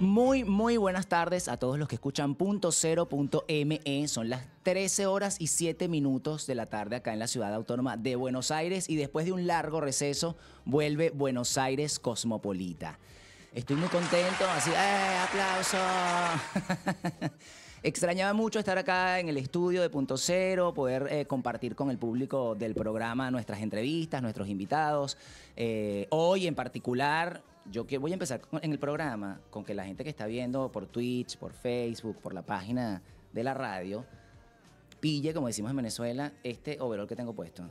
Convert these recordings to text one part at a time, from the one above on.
Muy, muy buenas tardes a todos los que escuchan punto cero punto e. Son las 13 horas y 7 minutos de la tarde acá en la ciudad autónoma de Buenos Aires y después de un largo receso vuelve Buenos Aires Cosmopolita. Estoy muy contento, así, ¡eh, aplauso! Extrañaba mucho estar acá en el estudio de Punto Cero, poder eh, compartir con el público del programa nuestras entrevistas, nuestros invitados. Eh, hoy en particular yo que voy a empezar en el programa con que la gente que está viendo por Twitch, por Facebook, por la página de la radio, pille, como decimos en Venezuela, este overall que tengo puesto.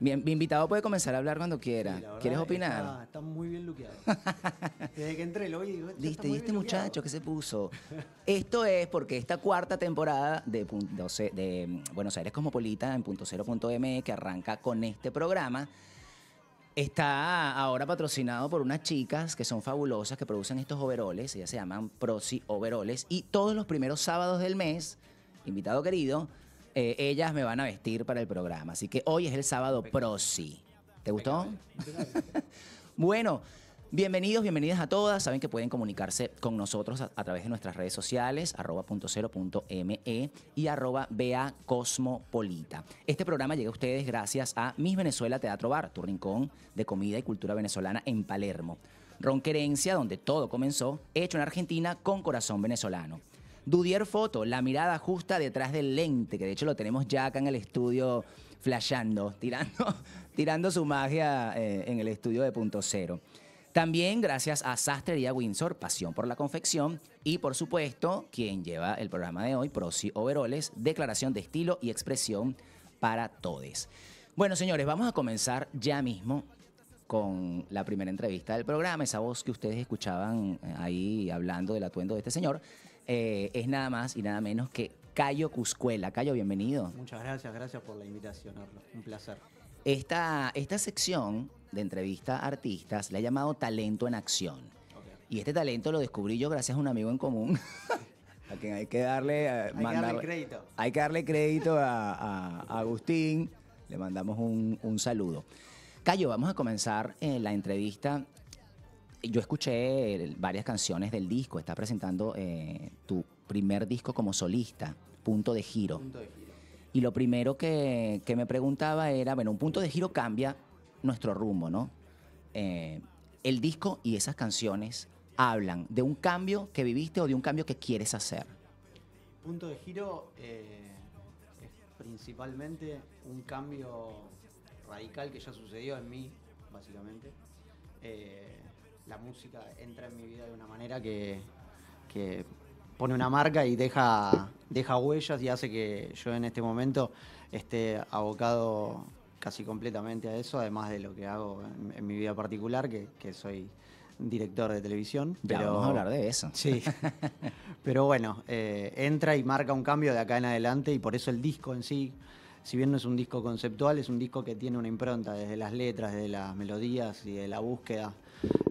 Mi, invitado puede comenzar a hablar cuando quiera. ¿Quieres opinar? está, muy bien luqueado. Desde que entré lo digo. Viste, y este muchacho que se puso. Esto es porque esta cuarta temporada de, Buenos Aires Cosmopolita en punto M, que arranca con este programa Está ahora patrocinado por unas chicas que son fabulosas, que producen estos overoles, ellas se llaman Prosi Overoles, y todos los primeros sábados del mes, invitado querido, eh, ellas me van a vestir para el programa. Así que hoy es el sábado Prosi. ¿Te gustó? bueno. Bienvenidos, bienvenidas a todas. Saben que pueden comunicarse con nosotros a, través de nuestras redes sociales, arroba punto e y arroba Cosmopolita. Este programa llega a ustedes gracias a Miss Venezuela Teatro Bar, tu rincón de comida y cultura venezolana en Palermo. Ronquerencia, donde todo comenzó, hecho en Argentina con corazón venezolano. Dudier Foto, la mirada justa detrás del lente, que de hecho lo tenemos ya acá en el estudio flasheando, tirando, tirando su magia eh, en el estudio de Punto Cero. También gracias a Sastre a Windsor, Pasión por la Confección y por supuesto quien lleva el programa de hoy, Prosi Overoles, Declaración de Estilo y Expresión para todos. Bueno señores, vamos a comenzar ya mismo con la primera entrevista del programa. Esa voz que ustedes escuchaban eh, ahí hablando del atuendo de este señor eh, es nada más y nada menos que Cayo Cuscuela. Cayo, bienvenido. Muchas gracias, gracias por la invitación, Arlo. Un placer. Esta, esta sección de entrevista a artistas la he llamado Talento en Acción. Y este talento lo descubrí yo gracias a un amigo en común. a quien hay que darle, eh, crédito. Hay que darle crédito a, Agustín. Le mandamos un, saludo. Cayo, vamos a comenzar eh, la entrevista. Yo escuché varias canciones del disco. está presentando eh, tu primer disco como solista, Punto de Giro. Punto de giro. Y lo primero que, me preguntaba era, bueno, un punto de giro cambia nuestro rumbo, ¿no? Eh, el disco y esas canciones hablan de un cambio que viviste o de un cambio que quieres hacer. Punto de giro eh, es principalmente un cambio radical que ya sucedió en mí, básicamente. Eh, la música entra en mi vida de una manera que pone una marca y deja, deja huellas y hace que yo en este momento esté abocado casi completamente a eso, además de lo que hago en, mi vida particular, que, soy director de televisión. pero, vamos a hablar de eso. Sí. pero bueno, eh, entra y marca un cambio de acá en adelante y por eso el disco en sí, si bien no es un disco conceptual, es un disco que tiene una impronta desde las letras, desde las melodías y de la búsqueda.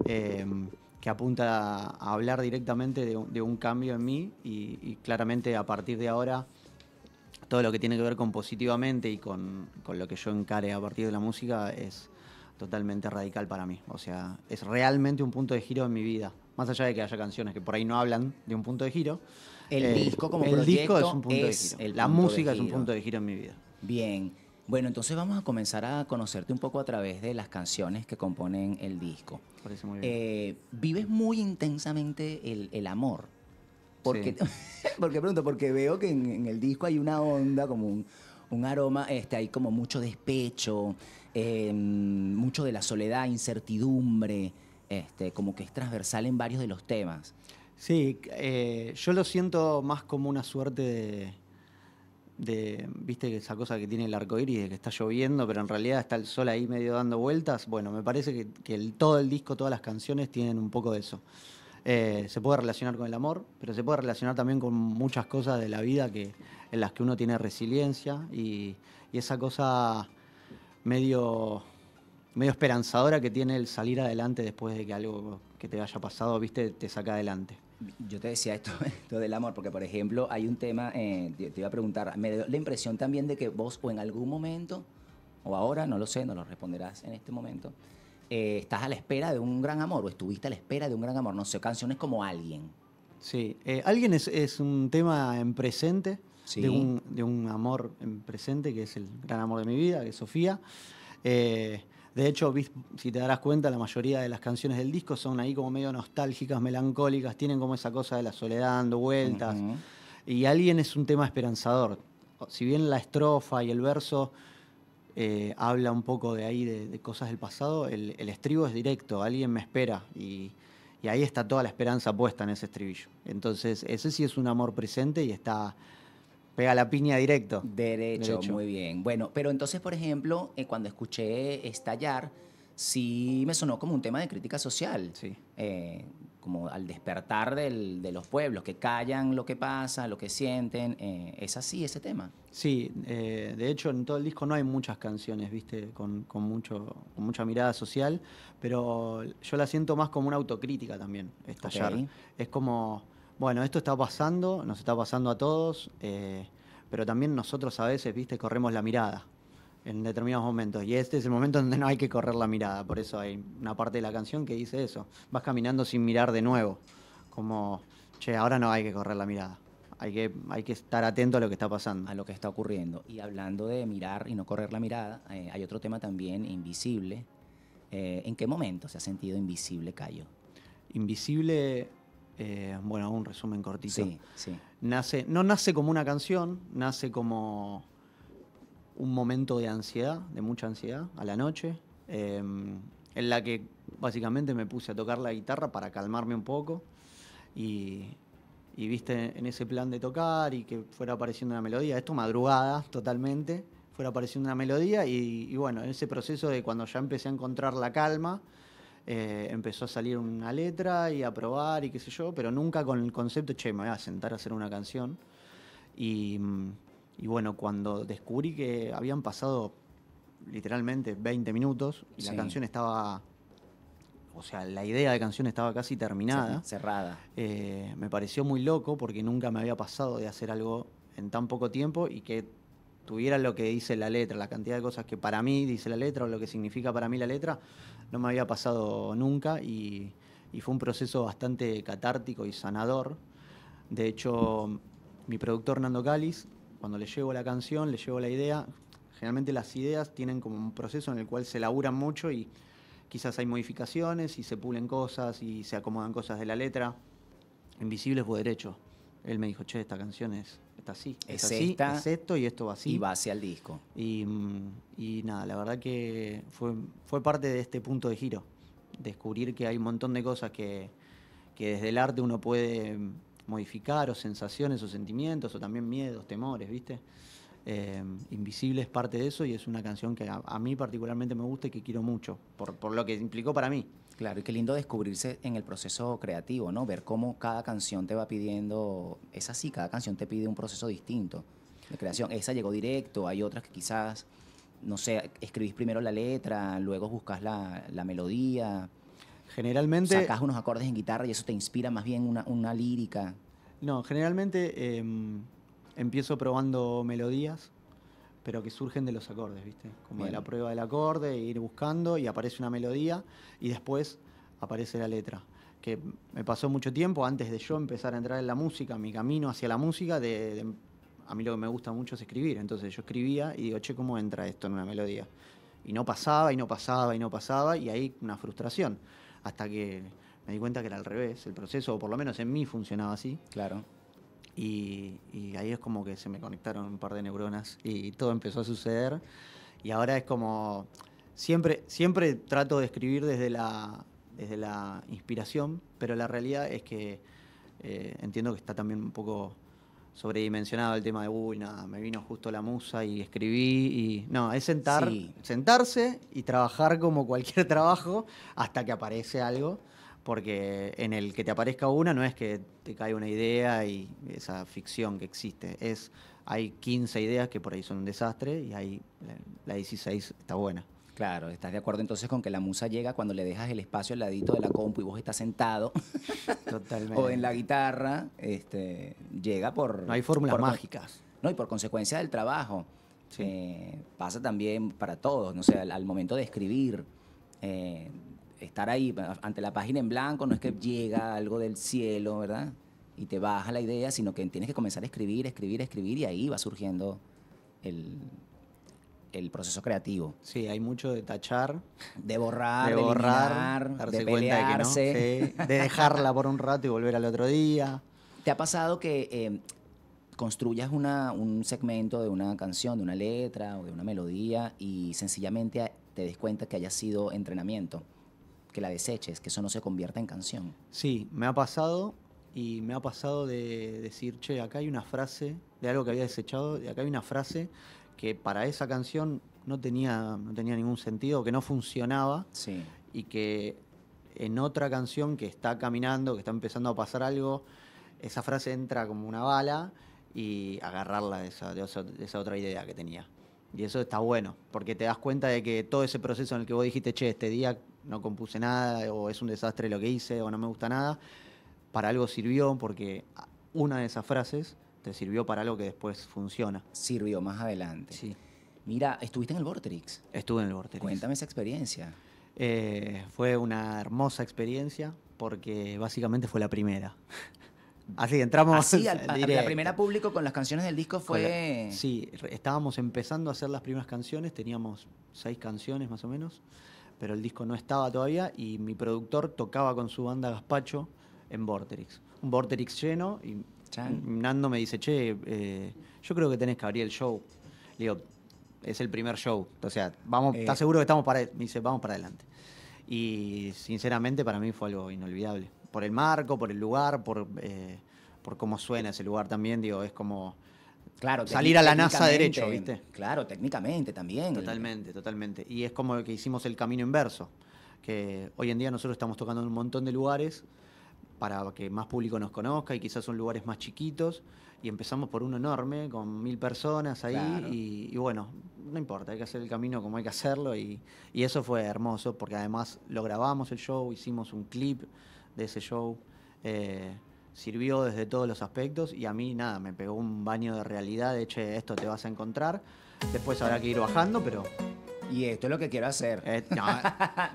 Eh, que apunta a, hablar directamente de un, cambio en mí y, claramente a partir de ahora todo lo que tiene que ver con positivamente y con, lo que yo encare a partir de la música es totalmente radical para mí. O sea, es realmente un punto de giro en mi vida. Más allá de que haya canciones que por ahí no hablan de un punto de giro. El eh, disco como el disco es un punto de giro. La música es un punto de giro en mi vida. Bien. Bueno, entonces vamos a comenzar a conocerte un poco a través de las canciones que componen el disco. Parece muy bien. Eh, vives muy intensamente el, amor. Porque, porque pregunto, porque veo que en, el disco hay una onda, como un, aroma, este, hay como mucho despecho, em, mucho de la soledad, incertidumbre, este, como que es transversal en varios de los temas. Sí, eh, yo lo siento más como una suerte de de, viste, esa cosa que tiene el arco iris de que está lloviendo, pero en realidad está el sol ahí medio dando vueltas. Bueno, me parece que, todo el disco, todas las canciones tienen un poco de eso. Eh, se puede relacionar con el amor, pero se puede relacionar también con muchas cosas de la vida que, en las que uno tiene resiliencia y, y esa cosa medio, medio esperanzadora que tiene el salir adelante después de que algo que te haya pasado, viste, te saca adelante yo te decía esto, esto, del amor, porque por ejemplo hay un tema, eh, te, iba a preguntar, me dio la impresión también de que vos o en algún momento, o ahora, no lo sé, no lo responderás en este momento, eh, estás a la espera de un gran amor, o estuviste a la espera de un gran amor, no sé, canciones como Alguien. Sí, eh, Alguien es, un tema en presente, de, un, amor en presente, que es el gran amor de mi vida, que es Sofía. Eh, de hecho, si te darás cuenta, la mayoría de las canciones del disco son ahí como medio nostálgicas, melancólicas, tienen como esa cosa de la soledad dando vueltas. Y Alguien es un tema esperanzador. Si bien la estrofa y el verso eh, habla un poco de ahí, de, cosas del pasado, el, el, estribo es directo, Alguien me espera y, y ahí está toda la esperanza puesta en ese estribillo. Entonces, ese sí es un amor presente y está Pega la piña directo. Derecho, muy bien. Bueno, pero entonces, por ejemplo, eh, cuando escuché Estallar, sí me sonó como un tema de crítica social. Sí. Eh, como al despertar de los pueblos, que callan lo que pasa, lo que sienten. Eh, ¿Es así ese tema? Sí, de hecho en todo el disco no hay muchas canciones, viste, con, mucho, mucha mirada social, pero yo la siento más como una autocrítica también, estallar. Es como bueno, esto está pasando, nos está pasando a todos, eh, pero también nosotros a veces, viste, corremos la mirada en determinados momentos. Y este es el momento donde no hay que correr la mirada. Por eso hay una parte de la canción que dice eso. Vas caminando sin mirar de nuevo. Como, che, ahora no hay que correr la mirada. Hay que, hay que estar atento a lo que está pasando. A lo que está ocurriendo. Y hablando de mirar y no correr la mirada, eh, hay otro tema también, invisible. Eh, ¿En qué momento se ha sentido invisible, Cayo? Invisible eh, bueno, un resumen cortito. no nace como una canción, nace como un momento de ansiedad, de mucha ansiedad, a la noche, em, en la que básicamente me puse a tocar la guitarra para calmarme un poco y, viste en ese plan de tocar y que fuera apareciendo una melodía, esto madrugada totalmente, fuera apareciendo una melodía y, y bueno, en ese proceso de cuando ya empecé a encontrar la calma, eh, empezó a salir una letra y a probar y qué sé yo, pero nunca con el concepto, che, me voy a sentar a hacer una canción. Y, mm, bueno, cuando descubrí que habían pasado literalmente 20 minutos y la canción estaba o sea, la idea de canción estaba casi terminada. Cerrada. Eh, me pareció muy loco porque nunca me había pasado de hacer algo en tan poco tiempo y que tuviera lo que dice la letra, la cantidad de cosas que para mí dice la letra o lo que significa para mí la letra, no me había pasado nunca y, fue un proceso bastante catártico y sanador. De hecho, mi productor Nando Calis, cuando le llevo la canción, le llevo la idea, generalmente las ideas tienen como un proceso en el cual se laburan mucho y quizás hay modificaciones y se pulen cosas y se acomodan cosas de la letra. Invisibles fue derecho. Él me dijo, che, esta canción es está así, es así, es esto y esto va así. Y va hacia el disco. Y, nada, la verdad que fue, fue parte de este punto de giro, descubrir que hay un montón de cosas que, que desde el arte uno puede modificar, o sensaciones, o sentimientos, o también miedos, temores, ¿viste? Eh, Invisible es parte de eso y es una canción que a, mí particularmente me gusta y que quiero mucho, por lo que implicó para mí. Claro, y qué lindo descubrirse en el proceso creativo, ¿no? Ver cómo cada canción te va pidiendo, es así, cada canción te pide un proceso distinto de creación. Esa llegó directo, hay otras que quizás, no sé, escribís primero la letra, luego buscas la, melodía. Generalmente... Sacas unos acordes en guitarra y eso te inspira más bien una, lírica. No, generalmente em, empiezo probando melodías pero que surgen de los acordes, ¿viste? Como de la prueba del acorde, ir buscando y aparece una melodía y después aparece la letra. Que me pasó mucho tiempo antes de yo empezar a entrar en la música, mi camino hacia la música, a mí lo que me gusta mucho es escribir. Entonces yo escribía y digo, che, ¿cómo entra esto en una melodía? Y no pasaba, y no pasaba, y no pasaba, y ahí una frustración. Hasta que me di cuenta que era al revés el proceso, o por lo menos en mí funcionaba así. Claro y, ahí es como que se me conectaron un par de neuronas y, todo empezó a suceder. Y ahora es como, siempre, siempre trato de escribir desde la, desde la inspiración, pero la realidad es que eh, entiendo que está también un poco sobredimensionado el tema de, uy, nada, me vino justo la musa y escribí y... No, es sentar, sentarse y trabajar como cualquier trabajo hasta que aparece algo porque en el que te aparezca una no es que te caiga una idea y esa ficción que existe, es hay 15 ideas que por ahí son un desastre y ahí la, 16 está buena. Claro, ¿estás de acuerdo entonces con que la musa llega cuando le dejas el espacio al ladito de la compu y vos estás sentado? Totalmente. o en la guitarra, este, llega por... No hay fórmulas mágicas. No, y por consecuencia del trabajo. Eh, pasa también para todos, no sé, al, momento de escribir. Eh, estar ahí ante la página en blanco, no es que llega algo del cielo, ¿verdad? Y te baja la idea, sino que tienes que comenzar a escribir, escribir, escribir y ahí va surgiendo el, el proceso creativo. Sí, hay mucho de tachar, de borrar, de, borrar, de pelearse, de, de dejarla por un rato y volver al otro día. ¿Te ha pasado que eh, construyas una, un segmento de una canción, de una letra o de una melodía y sencillamente te des cuenta que haya sido entrenamiento? que la deseches, que eso no se convierta en canción. Sí, me ha pasado y me ha pasado de decir, che, acá hay una frase de algo que había desechado, de acá hay una frase que para esa canción no tenía, no tenía ningún sentido, que no funcionaba y que en otra canción que está caminando, que está empezando a pasar algo, esa frase entra como una bala y agarrarla esa, de esa otra idea que tenía. Y eso está bueno, porque te das cuenta de que todo ese proceso en el que vos dijiste, che, este día no compuse nada, o es un desastre lo que hice, o no me gusta nada, para algo sirvió, porque una de esas frases te sirvió para algo que después funciona. Sirvió más adelante. Sí. Mira, ¿estuviste en el Vortex? Estuve en el Vortex. Cuéntame esa experiencia. Eh, fue una hermosa experiencia porque básicamente fue la primera. Así entramos. Así, la primera público con las canciones del disco fue. sí, estábamos empezando a hacer las primeras canciones, teníamos seis canciones más o menos pero el disco no estaba todavía y mi productor tocaba con su banda Gaspacho en Vorterix. Un Vorterix lleno y Nando me dice, che, eh, yo creo que tenés que abrir el show. Le digo, es el primer show, o sea, vamos, eh. ¿estás seguro que estamos para Me dice, vamos para adelante. Y sinceramente para mí fue algo inolvidable. Por el marco, por el lugar, por, eh, por cómo suena ese lugar también, digo, es como Claro, salir a la NASA derecho, ¿viste? Claro, técnicamente también. Totalmente, totalmente. Y es como que hicimos el camino inverso, que hoy en día nosotros estamos tocando en un montón de lugares para que más público nos conozca y quizás son lugares más chiquitos y empezamos por uno enorme con mil personas ahí y, bueno, no importa, hay que hacer el camino como hay que hacerlo y, eso fue hermoso porque además lo grabamos el show, hicimos un clip de ese show. Eh, sirvió desde todos los aspectos y a mí nada, me pegó un baño de realidad, de hecho esto te vas a encontrar, después habrá que ir bajando, pero... Y esto es lo que quiero hacer. Eh, eh,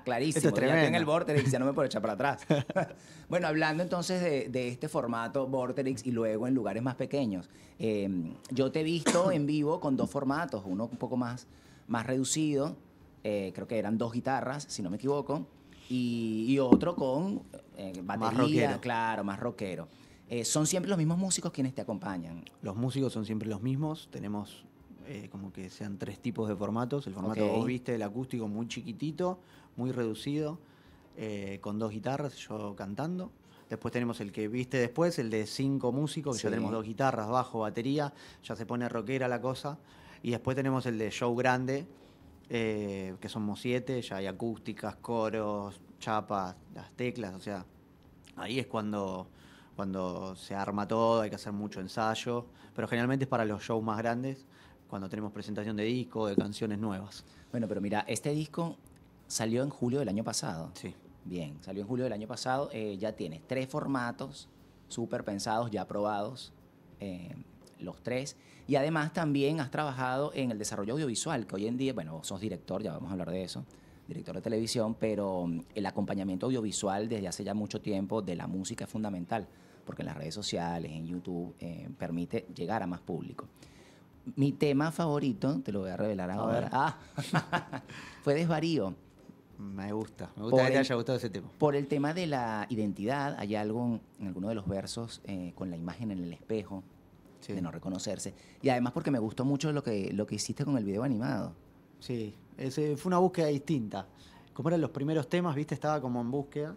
clarísimo. en el Vorterix, ya no me puedo echar para atrás. bueno, hablando entonces de, este formato Vorterix y luego en lugares más pequeños. Em, yo te he visto en vivo con dos formatos, uno un poco más, más reducido, eh, creo que eran dos guitarras, si no me equivoco, y, otro con eh, batería, claro, más rockero. Eh, ¿Son siempre los mismos músicos quienes te acompañan? Los músicos son siempre los mismos. Tenemos eh, como que sean tres tipos de formatos. El formato vos viste, el acústico muy chiquitito, muy reducido, con dos guitarras, yo cantando. Después tenemos el que viste después, el de cinco músicos, que ya tenemos dos guitarras, bajo, batería, ya se pone rockera la cosa. Y después tenemos el de show grande, eh, que somos siete, ya hay acústicas, coros, chapas, las teclas, o sea, ahí es cuando, cuando se arma todo, hay que hacer mucho ensayo, pero generalmente es para los shows más grandes, cuando tenemos presentación de disco, de canciones nuevas. Bueno, pero mira, este disco salió en julio del año pasado. Sí. Bien, salió en julio del año pasado, eh, ya tiene tres formatos súper pensados, ya probados. Eh, los tres. Y además también has trabajado en el desarrollo audiovisual, que hoy en día, bueno, sos director, ya vamos a hablar de eso, director de televisión, pero mm, el acompañamiento audiovisual desde hace ya mucho tiempo de la música es fundamental, porque en las redes sociales, en YouTube, eh, permite llegar a más público. Mi tema favorito, te lo voy a revelar ahora, ah, fue Desvarío. Me gusta, me gusta que te haya gustado ese tema. Por el tema de la identidad, hay algo en, alguno de los versos eh, con la imagen en el espejo, de no reconocerse. Y además porque me gustó mucho lo que, lo que hiciste con el video animado. Sí, Ese, fue una búsqueda distinta. Como eran los primeros temas, viste, estaba como en búsqueda.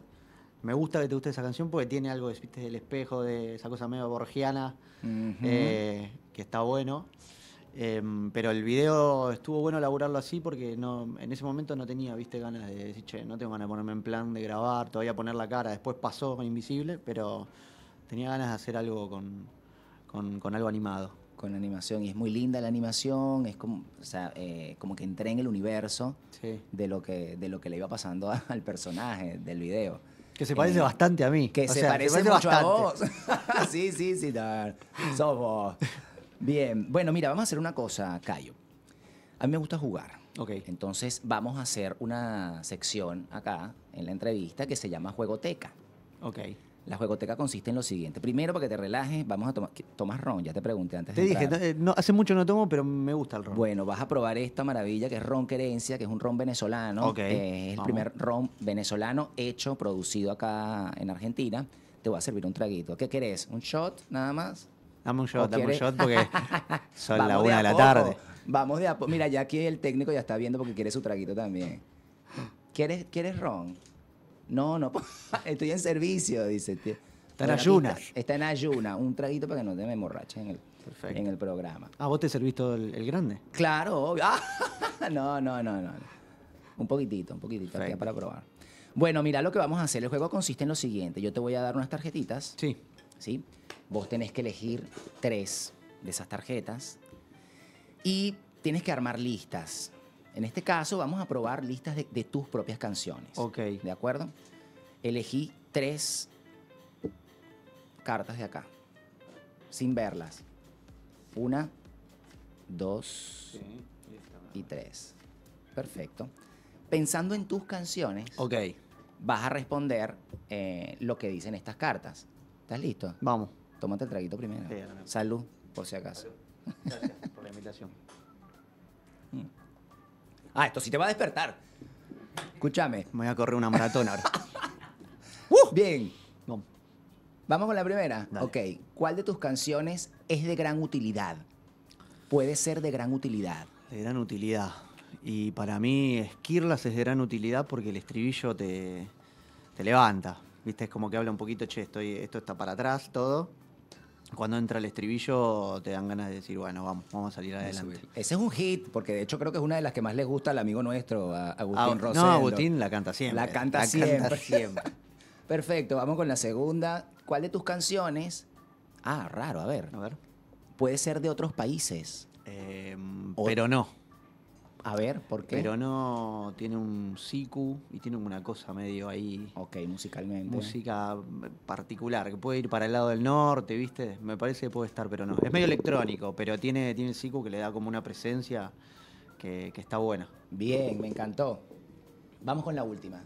Me gusta que te guste esa canción porque tiene algo del espejo, de esa cosa medio borgiana, eh, que está bueno. Em, pero el video estuvo bueno elaborarlo así porque no, en ese momento no tenía, viste, ganas de decir, che, no tengo ganas de ponerme en plan de grabar, todavía poner la cara. Después pasó Invisible, pero tenía ganas de hacer algo con, con, algo animado. Con animación, y es muy linda la animación, es como, eh, como que entré en el universo de, lo que, de lo que le iba pasando al personaje del video. Que se parece eh, bastante a mí. Que se, parece bastante. a vos. sí, sí, sí, no, vos. Bien, bueno, mira, vamos a hacer una cosa, Cayo. A mí me gusta jugar. Ok. Entonces vamos a hacer una sección acá en la entrevista que se llama Juegoteca. Ok. La juegoteca consiste en lo siguiente. Primero, para que te relajes, vamos a tomar... Tomas ron, ya te pregunté antes. Te dije, eh, hace mucho no tomo, pero me gusta el ron. Bueno, vas a probar esta maravilla que es ron querencia, que es un ron venezolano. Ok. Eh, es el primer ron venezolano hecho, producido acá en Argentina. Te voy a servir un traguito. ¿Qué querés? ¿Un shot nada más? Dame un shot, dame un shot porque son la una de, la tarde. Vamos de a Mira, ya aquí el técnico ya está viendo porque quiere su traguito también. ¿Quieres, quieres ron? No, no, estoy en servicio, dice. Está en ayuna. está en ayuna, un traguito para que no te me emborraches en el, en el programa. Ah, vos te servís todo el, grande. Claro, obvio. Ah, no, no, no, no. Un poquitito, un poquitito aquí para probar. Bueno, mira lo que vamos a hacer. El juego consiste en lo siguiente. Yo te voy a dar unas tarjetitas. Sí. ¿Sí? Vos tenés que elegir tres de esas tarjetas y tienes que armar listas. En este caso vamos a probar listas de, tus propias canciones. Ok. ¿De acuerdo? Elegí tres cartas de acá, sin verlas. Una, dos y tres. Perfecto. Pensando en tus canciones, okay. vas a responder eh, lo que dicen estas cartas. ¿Estás listo? Vamos. Tómate el traguito primero. Salud, por si acaso. Gracias por la invitación. Mm. Ah, esto sí te va a despertar. Escúchame. voy a correr una maratón ahora. ¡Uh! bien. Vamos con la primera. Ok. ¿Cuál de tus canciones es de gran utilidad? Puede ser de gran utilidad. De gran utilidad. Y para mí, Esquirlas es de gran utilidad porque el estribillo te, te levanta. ¿Viste? Es como que habla un poquito, che, estoy, esto está para atrás, todo cuando entra el estribillo te dan ganas de decir, bueno, vamos, vamos a salir adelante. Ese es un hit, porque de hecho creo que es una de las que más le gusta al amigo nuestro, a Agustín ah, No, Agustín la canta siempre. La canta siempre. Perfecto, vamos con la segunda. ¿Cuál de tus canciones? Ah, raro, a ver. A ver. Puede ser de otros países. Em, pero no. A ver, ¿por qué? Pero no tiene un siku y tiene una cosa medio ahí. Ok, musicalmente. ¿eh? Música particular, que puede ir para el lado del norte, ¿viste? Me parece que puede estar, pero no. Es medio electrónico, pero tiene, tiene el siku que le da como una presencia que, que está buena. Bien, me encantó. Vamos con la última.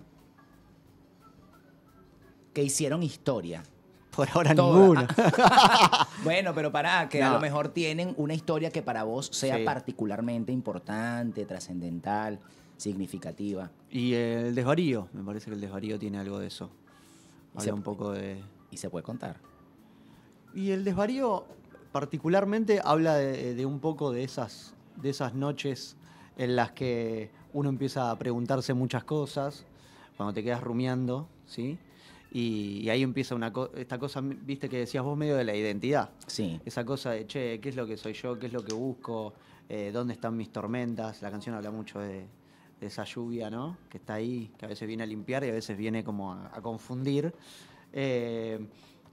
Que hicieron historia. Por ahora ninguno. Ah. bueno, pero para que a lo mejor tienen una historia que para vos sea particularmente importante, trascendental, significativa. Y el desvarío, me parece que el desvarío tiene algo de eso. Habla un poco de... Y se puede contar. Y el desvarío particularmente habla de, un poco de esas, de esas noches en las que uno empieza a preguntarse muchas cosas, cuando te quedas rumiando, ¿sí? Y, ahí empieza una esta cosa, viste, que decías vos, medio de la identidad. Sí. Esa cosa de, che, ¿qué es lo que soy yo? ¿Qué es lo que busco? Eh, ¿Dónde están mis tormentas? La canción habla mucho de, esa lluvia, ¿no? Que está ahí, que a veces viene a limpiar y a veces viene como a, confundir. Eh,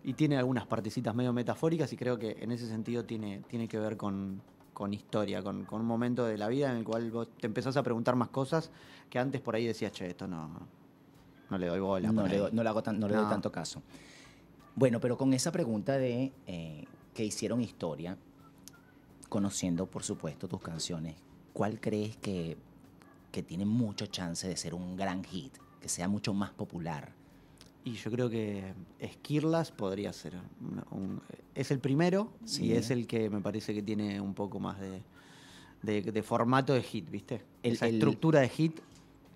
y tiene algunas partecitas medio metafóricas y creo que en ese sentido tiene, tiene que ver con, historia, con, con, un momento de la vida en el cual vos te empezás a preguntar más cosas que antes por ahí decías, che, esto no, no le doy bola. No le, doy, tanto caso. Bueno, pero con esa pregunta de eh, que hicieron historia, conociendo por supuesto tus canciones, ¿cuál crees que, que tiene mucho chance de ser un gran hit, que sea mucho más popular? Y yo creo que Esquirlas podría ser. es el primero y es el que me parece que tiene un poco más de, formato de hit, ¿viste? Esa estructura de hit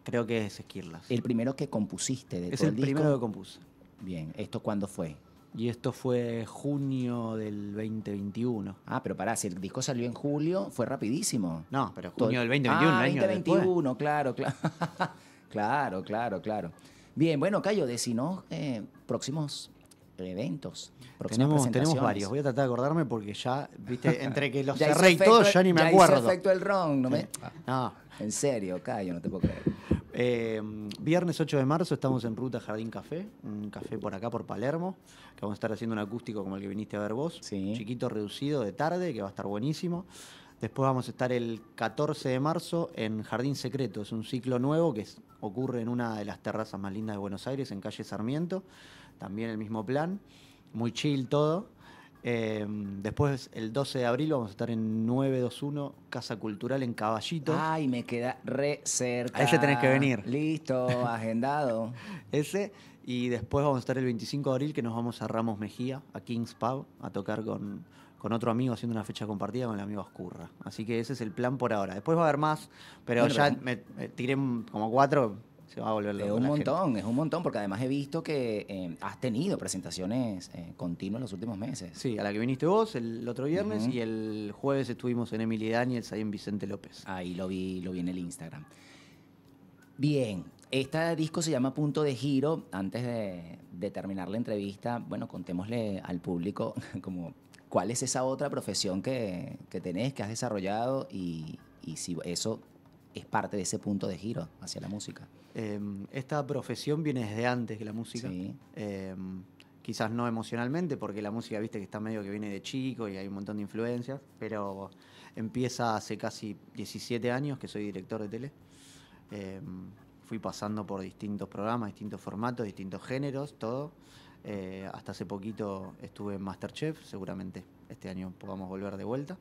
Creo que es Esquirlas. El primero que compusiste de es todo el, el primero que compuse. Bien, ¿esto cuándo fue? Y esto fue junio del 2021. Ah, pero pará, si el disco salió en julio, fue rapidísimo. No, pero junio del 2021, ah, año 2021, claro, claro. claro, claro, claro. Bien, bueno, Cayo, decinos eh, próximos eventos. Tenemos, tenemos varios. Voy a tratar de acordarme porque ya, viste, entre que los cerré y todo, ya ni me ya acuerdo. Hice efecto el ron, no me. No. En serio, Cayo, no te puedo creer. Eh, viernes 8 de marzo estamos en ruta Jardín Café, un café por acá, por Palermo, que vamos a estar haciendo un acústico como el que viniste a ver vos, chiquito, reducido, de tarde, que va a estar buenísimo. Después vamos a estar el 14 de marzo en Jardín Secreto, es un ciclo nuevo que ocurre en una de las terrazas más lindas de Buenos Aires, en calle Sarmiento, también el mismo plan, muy chill todo. Em, después, el 12 de abril, vamos a estar en 921 Casa Cultural en Caballito. Ay, me queda re cerca. A ese tenés que venir. Listo, agendado. ese. Y después vamos a estar el 25 de abril, que nos vamos a Ramos Mejía, a Kings Pub, a tocar con, con otro amigo haciendo una fecha compartida con el amigo Oscurra. Así que ese es el plan por ahora. Después va a haber más, pero ya me eh, tiré como cuatro se va a volver Es un montón, es un montón, porque además he visto que eh, has tenido presentaciones eh, continuas los últimos meses. Sí, a la que viniste vos el otro viernes y el jueves estuvimos en Emilia Daniels ahí en Vicente López. Ahí lo vi, lo vi en el Instagram. Bien, este disco se llama Punto de Giro. Antes de, terminar la entrevista, bueno, contémosle al público como cuál es esa otra profesión que, tenés, que has desarrollado y, y si eso es parte de ese punto de giro hacia la música. Em, esta profesión viene desde antes de la música. Em, quizás no emocionalmente, porque la música, viste, que está medio que viene de chico y hay un montón de influencias, pero empieza hace casi 17 años que soy director de tele. Em, fui pasando por distintos programas, distintos formatos, distintos géneros, todo. Eh, hasta hace poquito estuve en Masterchef, seguramente este año podamos volver de vuelta.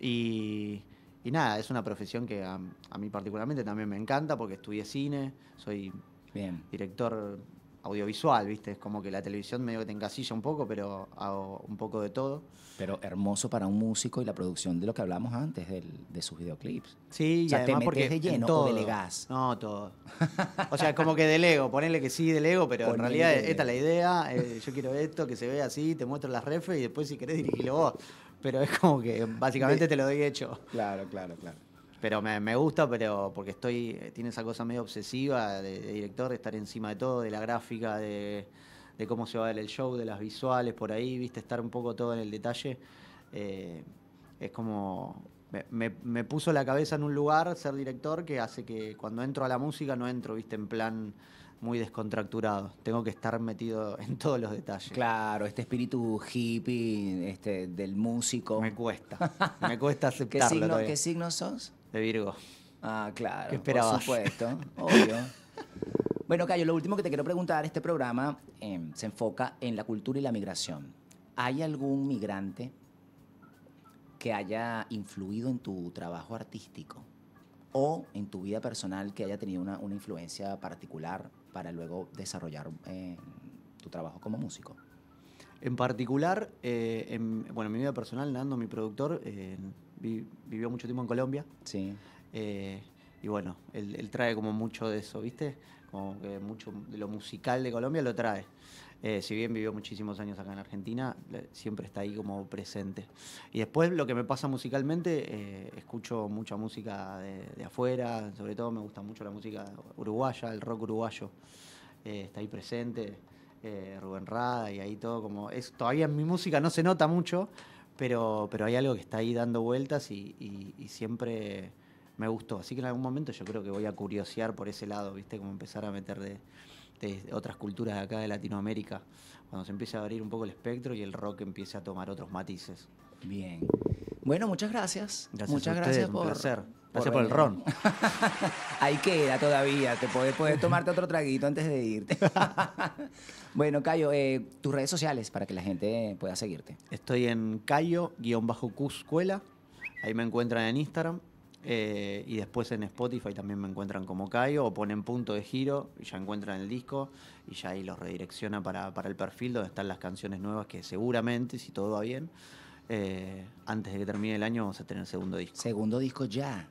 y y nada, es una profesión que a, mí particularmente también me encanta porque estudié cine, soy Bien. director audiovisual, ¿viste? Es como que la televisión medio que te encasilla un poco, pero hago un poco de todo. Pero hermoso para un músico y la producción de lo que hablamos antes, de sus videoclips. Sí, o sea, además porque de lleno todo. o No, todo. O sea, como que delego, ponele que sí delego, pero en realidad esta es la idea, eh, yo quiero esto, que se vea así, te muestro las refes y después si querés dirigirlo vos pero es como que básicamente te lo doy hecho. Claro, claro, claro. Pero me, gusta, pero porque estoy, tiene esa cosa medio obsesiva de, director, de estar encima de todo, de la gráfica, de, cómo se va a ver el show, de las visuales por ahí, viste, estar un poco todo en el detalle. Eh, es como, me, puso la cabeza en un lugar, ser director, que hace que cuando entro a la música no entro, viste, en plan muy descontracturado. Tengo que estar metido en todos los detalles. Claro, este espíritu hippie este, del músico. Me cuesta. me cuesta aceptarlo. ¿Qué signo, ¿Qué signo sos? De Virgo. Ah, claro. ¿Qué esperabas? Por supuesto, obvio. Bueno, Cayo, lo último que te quiero preguntar, este programa em, se enfoca en la cultura y la migración. ¿Hay algún migrante que haya influido en tu trabajo artístico o en tu vida personal que haya tenido una influencia particular para luego desarrollar eh, tu trabajo como músico? En particular, eh, en, bueno, mi vida personal, Nando, mi productor, eh, vivió mucho tiempo en Colombia. Sí y bueno, él, trae como mucho de eso, ¿viste? Como que mucho de lo musical de Colombia lo trae. Eh, si bien vivió muchísimos años acá en Argentina, siempre está ahí como presente. Y después lo que me pasa musicalmente, eh, escucho mucha música de, afuera, sobre todo me gusta mucho la música uruguaya, el rock uruguayo, eh, está ahí presente, Rubén Rada y ahí todo como... Es, todavía en mi música no se nota mucho, pero, pero hay algo que está ahí dando vueltas y siempre me gustó. Así que en algún momento yo creo que voy a curiosear por ese lado, ¿viste? Como empezar a meter de, otras culturas de acá de Latinoamérica. Cuando se empiece a abrir un poco el espectro y el rock empiece a tomar otros matices. Bien. Bueno, muchas gracias. gracias muchas gracias por. Un placer. Gracias por, el ron. Ahí queda todavía. Te puedes tomarte otro traguito antes de irte. bueno, Cayo, eh, tus redes sociales para que la gente pueda seguirte. Estoy en Cayo-Cuscuela. Ahí me encuentran en Instagram. Eh, y después en Spotify también me encuentran como Caio o ponen punto de giro y ya encuentran el disco y ya ahí los redirecciona para, el perfil donde están las canciones nuevas que seguramente, si todo va bien, eh, antes de que termine el año vamos a tener el segundo disco. Segundo disco ya.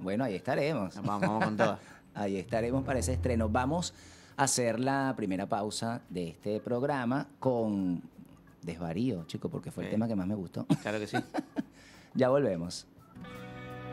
Bueno, ahí estaremos. Vamos, con todo. ahí estaremos para ese estreno. Vamos a hacer la primera pausa de este programa con desvarío, chico, porque fue el tema que más me gustó. Claro que sí. ya volvemos.